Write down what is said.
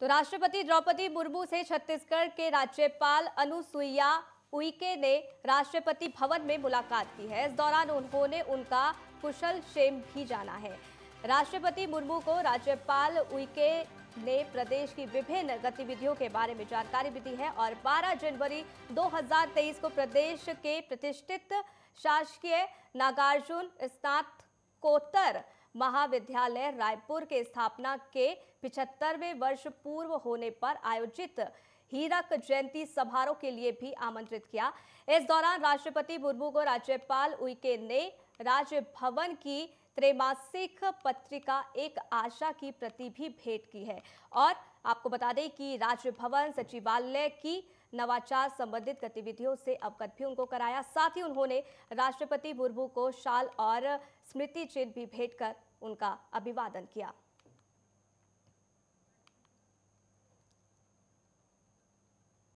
तो राष्ट्रपति द्रौपदी मुर्मू से छत्तीसगढ़ के राज्यपाल अनुसुईया उइके ने राष्ट्रपति भवन में मुलाकात की है इस दौरान उन्होंने उनका कुशल क्षेम भी जाना है राष्ट्रपति मुर्मू को राज्यपाल उइके ने प्रदेश की विभिन्न गतिविधियों के बारे में जानकारी भी दी है और 12 जनवरी 2023 को प्रदेश के प्रतिष्ठित शासकीय नागार्जुन स्नातकोत्तर महाविद्यालय रायपुर के स्थापना के पिछहत्तरवें वर्ष पूर्व होने पर आयोजित हीरक जयंती समारोह के लिए भी आमंत्रित किया इस दौरान राष्ट्रपति मुर्मू को राज्यपाल उइके ने राजभवन की त्रैमासिक पत्रिका एक आशा की प्रति भी भेंट की है और आपको बता दें कि राजभवन सचिवालय की नवाचार संबंधित गतिविधियों से अवगत भी उनको कराया साथ ही उन्होंने राष्ट्रपति मुर्मू को शाल और स्मृति चिन्ह भी भेंट कर उनका अभिवादन किया